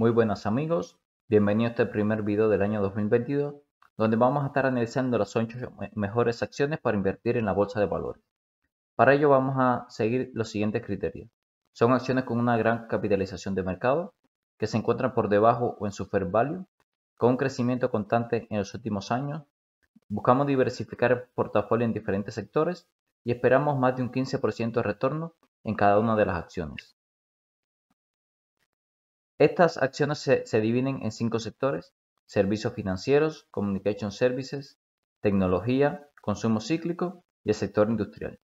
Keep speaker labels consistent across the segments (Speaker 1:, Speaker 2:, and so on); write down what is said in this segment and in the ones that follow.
Speaker 1: Muy buenas amigos, bienvenidos a este primer video del año 2022, donde vamos a estar analizando las 8 mejores acciones para invertir en la bolsa de valores. Para ello vamos a seguir los siguientes criterios. Son acciones con una gran capitalización de mercado, que se encuentran por debajo o en su fair value, con un crecimiento constante en los últimos años. Buscamos diversificar el portafolio en diferentes sectores y esperamos más de un 15% de retorno en cada una de las acciones. Estas acciones se, dividen en cinco sectores, servicios financieros, communication services, tecnología, consumo cíclico y el sector industrial.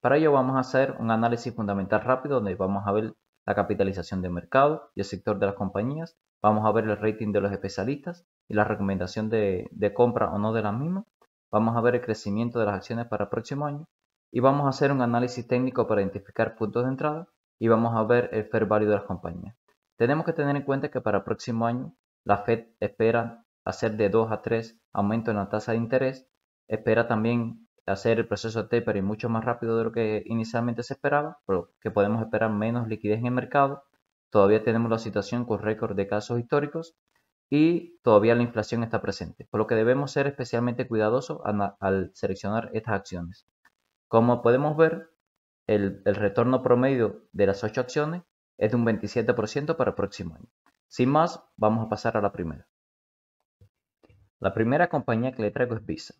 Speaker 1: Para ello vamos a hacer un análisis fundamental rápido donde vamos a ver la capitalización de mercado y el sector de las compañías, vamos a ver el rating de los especialistas y la recomendación de, de compra o no de las mismas, vamos a ver el crecimiento de las acciones para el próximo año y vamos a hacer un análisis técnico para identificar puntos de entrada y vamos a ver el fair value de las compañías. Tenemos que tener en cuenta que para el próximo año la Fed espera hacer de 2 a 3 aumentos en la tasa de interés, espera también hacer el proceso de tapering mucho más rápido de lo que inicialmente se esperaba, pero que podemos esperar menos liquidez en el mercado. Todavía tenemos la situación con récord de casos históricos y todavía la inflación está presente, por lo que debemos ser especialmente cuidadosos al, seleccionar estas acciones. Como podemos ver, el, el retorno promedio de las 8 acciones es de un 27% para el próximo año. Sin más, vamos a pasar a la primera. La primera compañía que le traigo es Visa.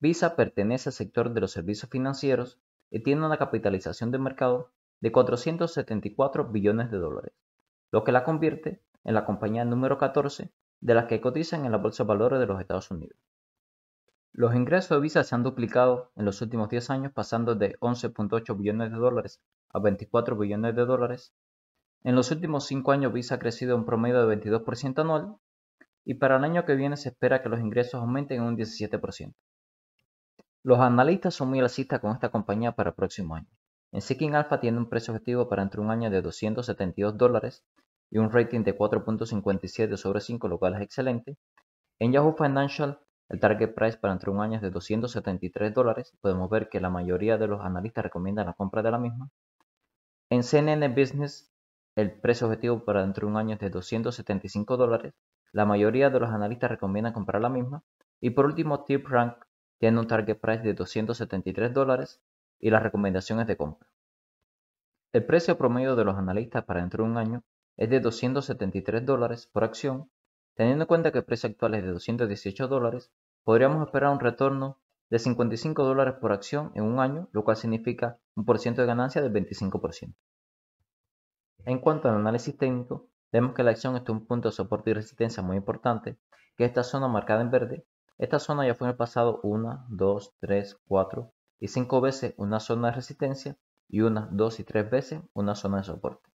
Speaker 1: Visa pertenece al sector de los servicios financieros y tiene una capitalización de mercado de 474 billones de dólares, lo que la convierte en la compañía número 14 de las que cotizan en la Bolsa de Valores de los Estados Unidos. Los ingresos de Visa se han duplicado en los últimos 10 años, pasando de 11.8 billones de dólares a 24 billones de dólares, en los últimos cinco años Visa ha crecido un promedio de 22% anual y para el año que viene se espera que los ingresos aumenten en un 17%. Los analistas son muy alcistas con esta compañía para el próximo año. En Seeking Alpha tiene un precio objetivo para entre un año de 272 dólares y un rating de 4.57 sobre 5, lo cual es excelente. En Yahoo Financial, el target price para entre un año es de 273 dólares. Podemos ver que la mayoría de los analistas recomiendan la compra de la misma. En CNN Business el precio objetivo para dentro de un año es de 275 dólares. La mayoría de los analistas recomiendan comprar la misma. Y por último, Rank tiene un target price de 273 dólares y las recomendaciones de compra. El precio promedio de los analistas para dentro de un año es de 273 dólares por acción. Teniendo en cuenta que el precio actual es de 218 dólares, podríamos esperar un retorno de 55 dólares por acción en un año, lo cual significa un porcentaje de ganancia del 25%. En cuanto al análisis técnico, vemos que la acción está en un punto de soporte y resistencia muy importante, que es esta zona marcada en verde. Esta zona ya fue en el pasado 1, 2, 3, 4 y 5 veces una zona de resistencia y una, 2 y 3 veces una zona de soporte.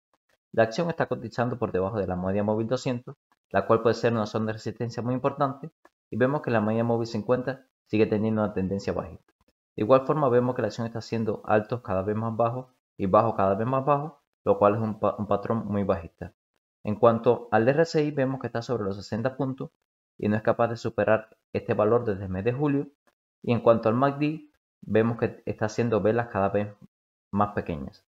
Speaker 1: La acción está cotizando por debajo de la media móvil 200, la cual puede ser una zona de resistencia muy importante, y vemos que la media móvil 50 sigue teniendo una tendencia bajista. De igual forma vemos que la acción está haciendo altos cada vez más bajos y bajos cada vez más bajos, lo cual es un, patrón muy bajista. En cuanto al RSI, vemos que está sobre los 60 puntos y no es capaz de superar este valor desde el mes de julio. Y en cuanto al MACD, vemos que está haciendo velas cada vez más pequeñas.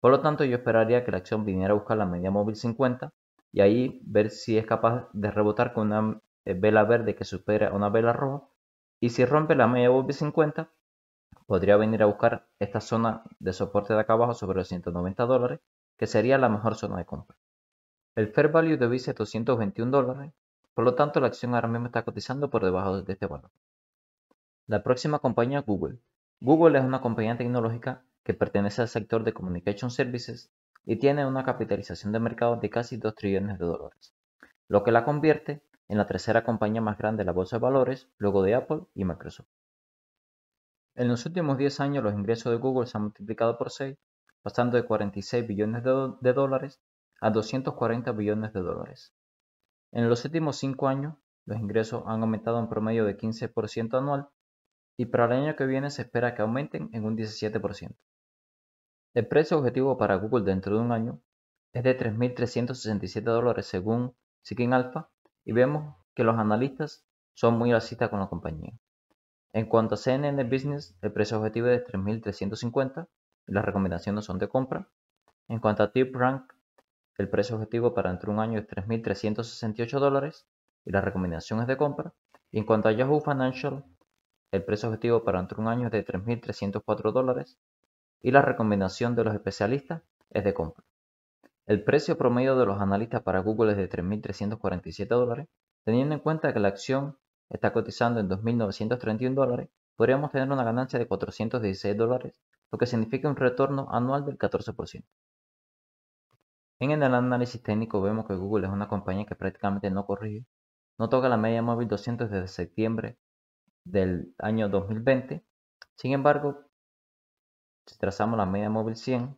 Speaker 1: Por lo tanto, yo esperaría que la acción viniera a buscar la media móvil 50 y ahí ver si es capaz de rebotar con una eh, vela verde que supera una vela roja. Y si rompe la media móvil 50, podría venir a buscar esta zona de soporte de acá abajo sobre los 190 dólares que sería la mejor zona de compra. El fair value de Visa es 221 dólares, por lo tanto la acción ahora mismo está cotizando por debajo de este valor. La próxima compañía es Google. Google es una compañía tecnológica que pertenece al sector de Communication Services y tiene una capitalización de mercado de casi 2 trillones de dólares, lo que la convierte en la tercera compañía más grande de la bolsa de valores, luego de Apple y Microsoft. En los últimos 10 años los ingresos de Google se han multiplicado por 6 pasando de 46 billones de, dólares a 240 billones de dólares. En los últimos cinco años, los ingresos han aumentado en promedio de 15% anual y para el año que viene se espera que aumenten en un 17%. El precio objetivo para Google dentro de un año es de 3.367 dólares según Seeking Alpha y vemos que los analistas son muy alcistas con la compañía. En cuanto a CNN Business, el precio objetivo es de 3.350 las recomendaciones son de compra. En cuanto a TipRank, el precio objetivo para entre un año es 3.368 dólares y la recomendación es de compra. Y en cuanto a Yahoo Financial, el precio objetivo para entre un año es de 3.304 dólares y la recomendación de los especialistas es de compra. El precio promedio de los analistas para Google es de 3.347 dólares. Teniendo en cuenta que la acción está cotizando en 2.931 dólares, podríamos tener una ganancia de 416 dólares lo que significa un retorno anual del 14%. En el análisis técnico vemos que Google es una compañía que prácticamente no corrige, no toca la media móvil 200 desde septiembre del año 2020. Sin embargo, si trazamos la media móvil 100,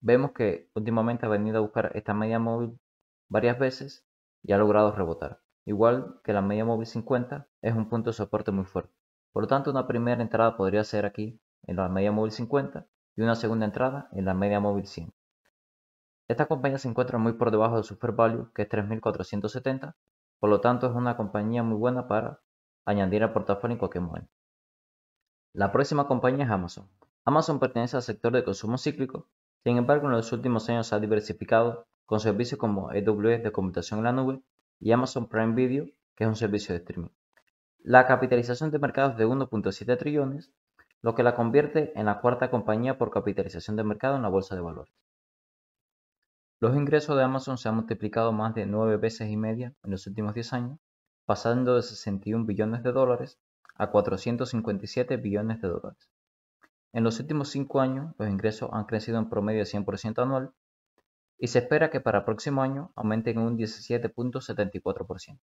Speaker 1: vemos que últimamente ha venido a buscar esta media móvil varias veces y ha logrado rebotar igual que la media móvil 50, es un punto de soporte muy fuerte. Por lo tanto, una primera entrada podría ser aquí en la media móvil 50 y una segunda entrada en la media móvil 100. Esta compañía se encuentra muy por debajo de su fair value, que es 3470, por lo tanto es una compañía muy buena para añadir al portafolio en cualquier momento. La próxima compañía es Amazon. Amazon pertenece al sector de consumo cíclico, sin embargo en los últimos años se ha diversificado con servicios como AWS de computación en la nube y Amazon Prime Video, que es un servicio de streaming. La capitalización de mercado es de 1.7 trillones, lo que la convierte en la cuarta compañía por capitalización de mercado en la bolsa de valores. Los ingresos de Amazon se han multiplicado más de 9 veces y media en los últimos 10 años, pasando de 61 billones de dólares a 457 billones de dólares. En los últimos 5 años, los ingresos han crecido en promedio de 100% anual, y se espera que para el próximo año aumenten en un 17.74%.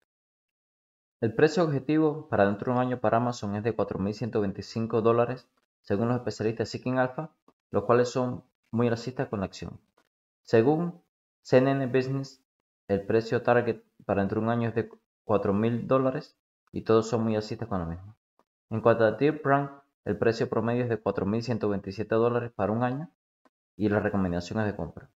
Speaker 1: El precio objetivo para dentro de un año para Amazon es de 4.125 dólares, según los especialistas Seeking Alpha, los cuales son muy racistas con la acción. Según CNN Business, el precio target para dentro de un año es de 4.000 dólares y todos son muy racistas con lo mismo. En cuanto a Brand, el precio promedio es de 4.127 dólares para un año y la recomendación es de compra.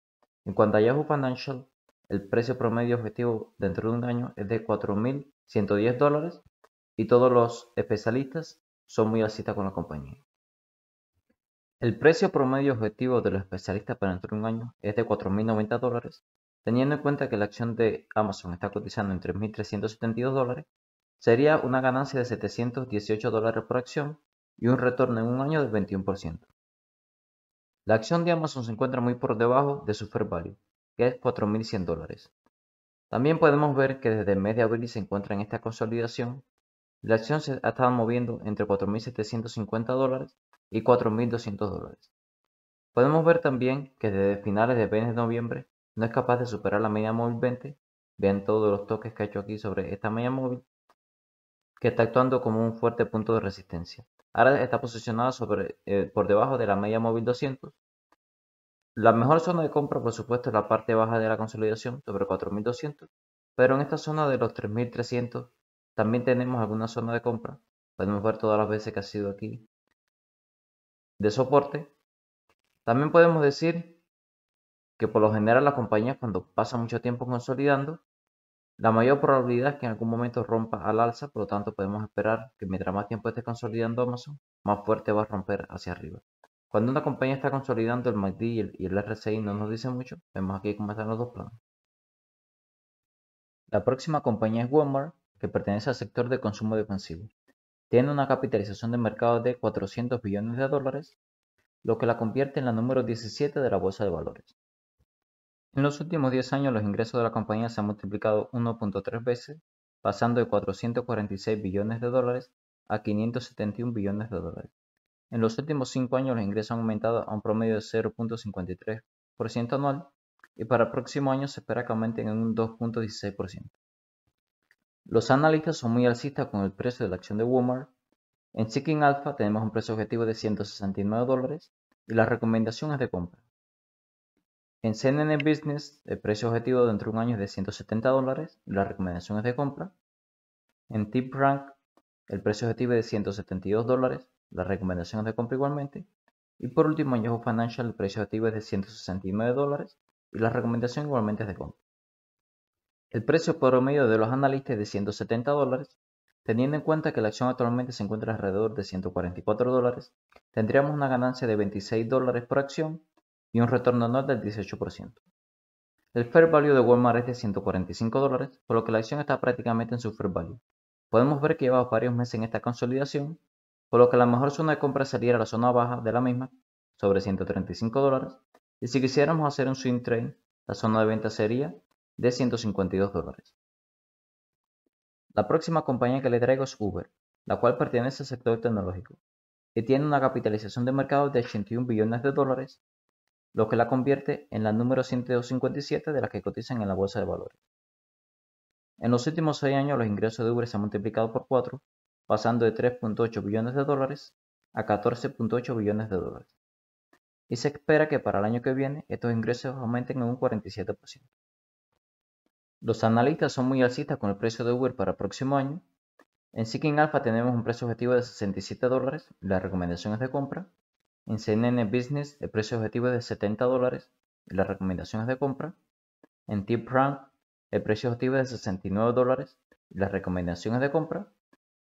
Speaker 1: En cuanto a Yahoo Financial, el precio promedio objetivo dentro de un año es de 4.110 dólares y todos los especialistas son muy alcistas con la compañía. El precio promedio objetivo de los especialistas para dentro de un año es de 4.090 dólares. Teniendo en cuenta que la acción de Amazon está cotizando en 3.372 dólares, sería una ganancia de 718 dólares por acción y un retorno en un año del 21%. La acción de Amazon se encuentra muy por debajo de su fair value, que es 4.100 dólares. También podemos ver que desde el mes de abril se encuentra en esta consolidación. La acción se ha estado moviendo entre 4.750 dólares y 4.200 dólares. Podemos ver también que desde finales de mes de noviembre no es capaz de superar la media móvil 20. Vean todos los toques que ha hecho aquí sobre esta media móvil, que está actuando como un fuerte punto de resistencia. Ahora está posicionada eh, por debajo de la media móvil 200. La mejor zona de compra, por supuesto, es la parte baja de la consolidación, sobre 4200. Pero en esta zona de los 3300 también tenemos alguna zona de compra. Podemos ver todas las veces que ha sido aquí de soporte. También podemos decir que por lo general las compañías cuando pasa mucho tiempo consolidando la mayor probabilidad es que en algún momento rompa al alza, por lo tanto podemos esperar que mientras más tiempo esté consolidando Amazon, más fuerte va a romper hacia arriba. Cuando una compañía está consolidando el MACD y el, RSI no nos dice mucho, vemos aquí cómo están los dos planos. La próxima compañía es Walmart, que pertenece al sector de consumo defensivo. Tiene una capitalización de mercado de 400 billones de dólares, lo que la convierte en la número 17 de la bolsa de valores. En los últimos 10 años, los ingresos de la compañía se han multiplicado 1.3 veces, pasando de 446 billones de dólares a 571 billones de dólares. En los últimos 5 años, los ingresos han aumentado a un promedio de 0.53% anual y para el próximo año se espera que aumenten en un 2.16%. Los analistas son muy alcistas con el precio de la acción de Walmart. En Seeking Alpha tenemos un precio objetivo de 169 dólares y la recomendación es de compra. En CNN Business, el precio objetivo dentro de un año es de 170 dólares, las recomendaciones de compra. En TipRank, el precio objetivo es de 172 dólares, las recomendaciones de compra igualmente. Y por último, en Yahoo Financial, el precio objetivo es de 169 dólares y la recomendación igualmente es de compra. El precio promedio de los analistas es de 170 dólares. Teniendo en cuenta que la acción actualmente se encuentra alrededor de 144 dólares, tendríamos una ganancia de 26 dólares por acción y un retorno anual del 18%. El fair value de Walmart es de 145 dólares, por lo que la acción está prácticamente en su fair value. Podemos ver que lleva varios meses en esta consolidación, por lo que la mejor zona de compra sería la zona baja de la misma, sobre 135 dólares, y si quisiéramos hacer un swing trade, la zona de venta sería de 152 dólares. La próxima compañía que le traigo es Uber, la cual pertenece al sector tecnológico y tiene una capitalización de mercado de 81 billones de dólares lo que la convierte en la número 157 de las que cotizan en la bolsa de valores. En los últimos seis años los ingresos de Uber se han multiplicado por 4, pasando de 3.8 billones de dólares a 14.8 billones de dólares. Y se espera que para el año que viene estos ingresos aumenten en un 47%. Los analistas son muy alcistas con el precio de Uber para el próximo año. En Seeking Alpha tenemos un precio objetivo de 67 dólares, la recomendación es de compra, en CNN Business el precio objetivo es de 70 dólares y las recomendaciones de compra. En Tip run el precio objetivo es de 69 dólares y las recomendaciones de compra.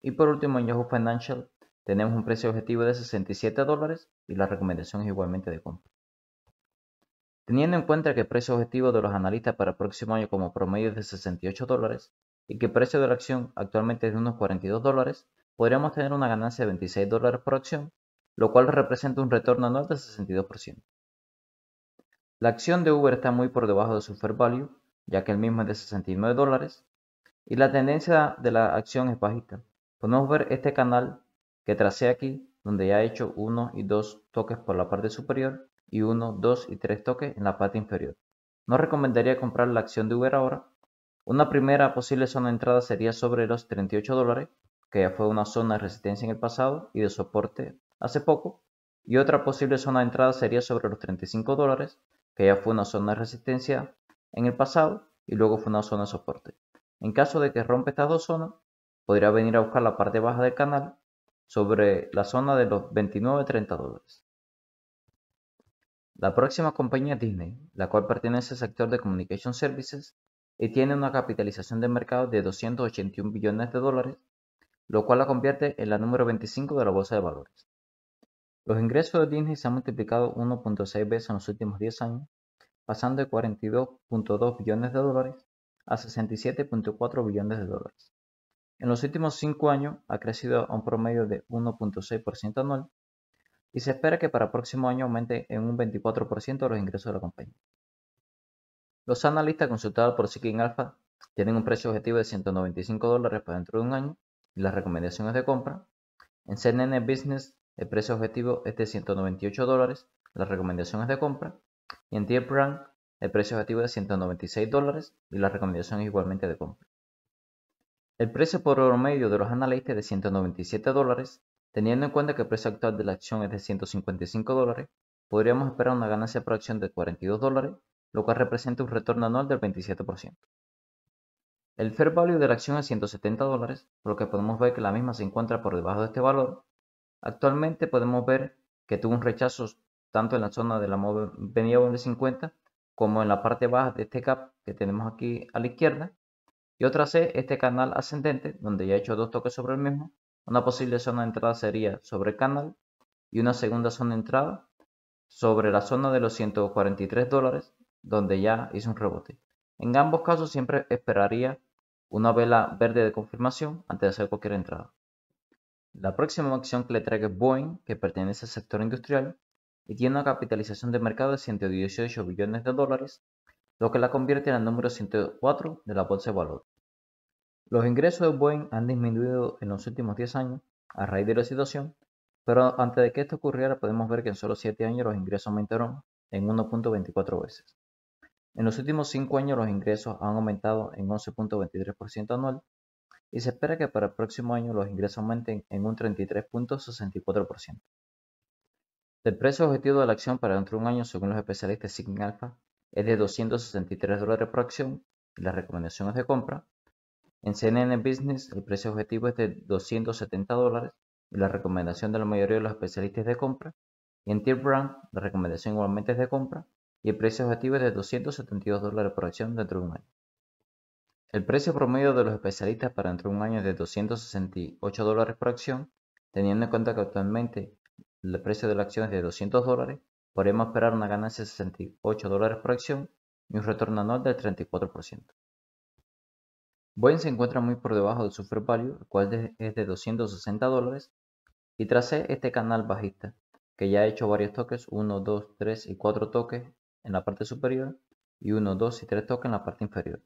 Speaker 1: Y por último en Yahoo Financial tenemos un precio objetivo de 67 dólares y las recomendaciones igualmente de compra. Teniendo en cuenta que el precio objetivo de los analistas para el próximo año como promedio es de 68 dólares y que el precio de la acción actualmente es de unos 42 dólares, podríamos tener una ganancia de 26 dólares por acción lo cual representa un retorno anual del 62%. La acción de Uber está muy por debajo de su fair value, ya que el mismo es de 69 dólares, y la tendencia de la acción es bajista. Podemos ver este canal que tracé aquí, donde ya he hecho 1 y 2 toques por la parte superior y 1, 2 y 3 toques en la parte inferior. No recomendaría comprar la acción de Uber ahora. Una primera posible zona de entrada sería sobre los 38 dólares, que ya fue una zona de resistencia en el pasado y de soporte hace poco, y otra posible zona de entrada sería sobre los 35 dólares, que ya fue una zona de resistencia en el pasado y luego fue una zona de soporte. En caso de que rompe estas dos zonas, podría venir a buscar la parte baja del canal sobre la zona de los 29-30 dólares. La próxima compañía es Disney, la cual pertenece al sector de Communication Services y tiene una capitalización de mercado de 281 billones de dólares, lo cual la convierte en la número 25 de la bolsa de valores. Los ingresos de Disney se han multiplicado 1.6 veces en los últimos 10 años, pasando de 42.2 billones de dólares a 67.4 billones de dólares. En los últimos 5 años ha crecido a un promedio de 1.6% anual y se espera que para el próximo año aumente en un 24% los ingresos de la compañía. Los analistas consultados por Seeking Alpha tienen un precio objetivo de 195 dólares para dentro de un año y las recomendaciones de compra. En CNN Business el precio objetivo es de 198 dólares, recomendación es de compra. Y en Tier el precio objetivo es de 196 dólares y la recomendación es igualmente de compra. El precio por oro medio de los analistas es de 197 dólares. Teniendo en cuenta que el precio actual de la acción es de 155 dólares, podríamos esperar una ganancia por acción de 42 dólares, lo cual representa un retorno anual del 27%. El fair value de la acción es 170 dólares, por lo que podemos ver que la misma se encuentra por debajo de este valor Actualmente podemos ver que tuvo un rechazo tanto en la zona de la de 50 como en la parte baja de este cap que tenemos aquí a la izquierda. Y otra C, este canal ascendente, donde ya he hecho dos toques sobre el mismo. Una posible zona de entrada sería sobre el canal y una segunda zona de entrada sobre la zona de los 143 dólares, donde ya hizo un rebote. En ambos casos siempre esperaría una vela verde de confirmación antes de hacer cualquier entrada. La próxima acción que le trae Boeing, que pertenece al sector industrial y tiene una capitalización de mercado de 118 billones de dólares, lo que la convierte en el número 104 de la bolsa de valor. Los ingresos de Boeing han disminuido en los últimos 10 años a raíz de la situación, pero antes de que esto ocurriera podemos ver que en solo 7 años los ingresos aumentaron en 1.24 veces. En los últimos 5 años los ingresos han aumentado en 11.23% anual y se espera que para el próximo año los ingresos aumenten en un 33.64%. El precio objetivo de la acción para dentro de un año, según los especialistas Sigma Alpha, es de 263 dólares por acción y las recomendaciones de compra. En CNN Business, el precio objetivo es de 270 dólares y la recomendación de la mayoría de los especialistas es de compra. Y en Tier Brand, la recomendación igualmente es de compra y el precio objetivo es de 272 dólares por acción dentro de un año. El precio promedio de los especialistas para dentro de un año es de 268 dólares por acción, teniendo en cuenta que actualmente el precio de la acción es de 200 dólares, podemos esperar una ganancia de 68 dólares por acción y un retorno anual del 34%. Boeing se encuentra muy por debajo de su fair value, el cual es de 260 dólares, y tracé este canal bajista, que ya ha hecho varios toques, 1, 2, 3 y 4 toques en la parte superior y 1, 2 y 3 toques en la parte inferior.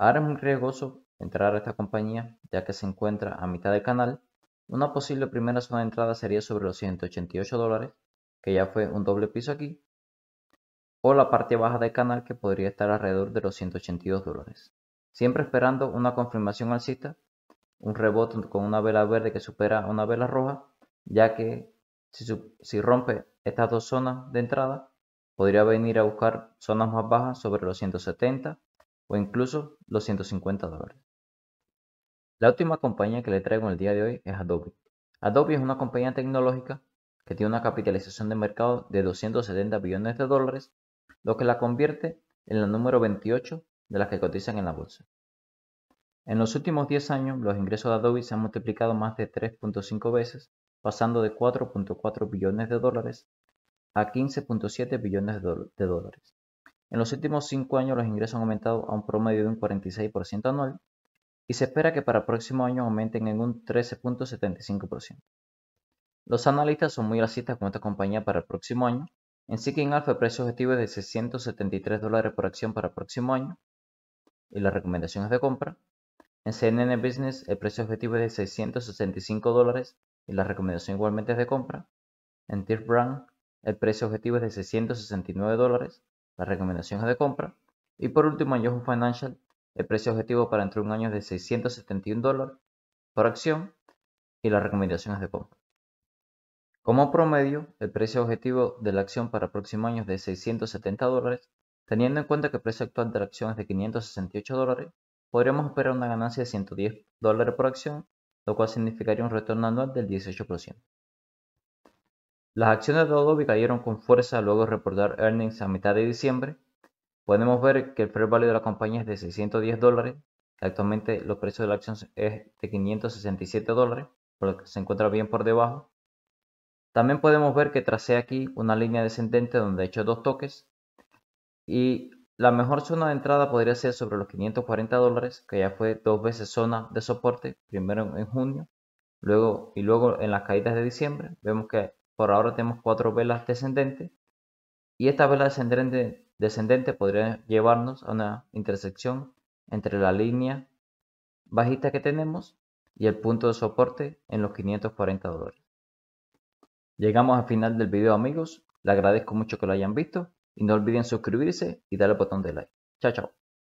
Speaker 1: Ahora es muy riesgoso entrar a esta compañía ya que se encuentra a mitad del canal. Una posible primera zona de entrada sería sobre los 188 dólares, que ya fue un doble piso aquí, o la parte baja del canal que podría estar alrededor de los 182 dólares. Siempre esperando una confirmación alcista, un rebote con una vela verde que supera una vela roja, ya que si, si rompe estas dos zonas de entrada, podría venir a buscar zonas más bajas sobre los 170 o incluso los 150 dólares. La última compañía que le traigo en el día de hoy es Adobe. Adobe es una compañía tecnológica que tiene una capitalización de mercado de 270 billones de dólares, lo que la convierte en la número 28 de las que cotizan en la bolsa. En los últimos 10 años, los ingresos de Adobe se han multiplicado más de 3.5 veces, pasando de 4.4 billones de dólares a 15.7 billones de dólares. En los últimos cinco años los ingresos han aumentado a un promedio de un 46% anual y se espera que para el próximo año aumenten en un 13.75%. Los analistas son muy racistas con esta compañía para el próximo año. En Seeking Alpha el precio objetivo es de 673 dólares por acción para el próximo año y las recomendaciones de compra. En CNN Business el precio objetivo es de 665 dólares y la recomendación igualmente es de compra. En Tier Brand el precio objetivo es de 669 dólares las recomendaciones de compra. Y por último, en Yahoo Financial, el precio objetivo para entre un año es de 671 dólares por acción y las recomendaciones de compra. Como promedio, el precio objetivo de la acción para el próximo año es de 670 dólares. Teniendo en cuenta que el precio actual de la acción es de 568 dólares, podríamos esperar una ganancia de 110 dólares por acción, lo cual significaría un retorno anual del 18%. Las acciones de Adobe cayeron con fuerza luego de reportar earnings a mitad de diciembre. Podemos ver que el fair value de la compañía es de 610 dólares. Actualmente los precios de la acción es de 567 dólares, por lo que se encuentra bien por debajo. También podemos ver que tracé aquí una línea descendente donde he hecho dos toques. Y la mejor zona de entrada podría ser sobre los 540 dólares, que ya fue dos veces zona de soporte, primero en junio, luego y luego en las caídas de diciembre. Vemos que por ahora tenemos cuatro velas descendentes y esta vela descendente, descendente podría llevarnos a una intersección entre la línea bajista que tenemos y el punto de soporte en los 540 dólares. Llegamos al final del video amigos, le agradezco mucho que lo hayan visto y no olviden suscribirse y darle al botón de like. Chao, chao.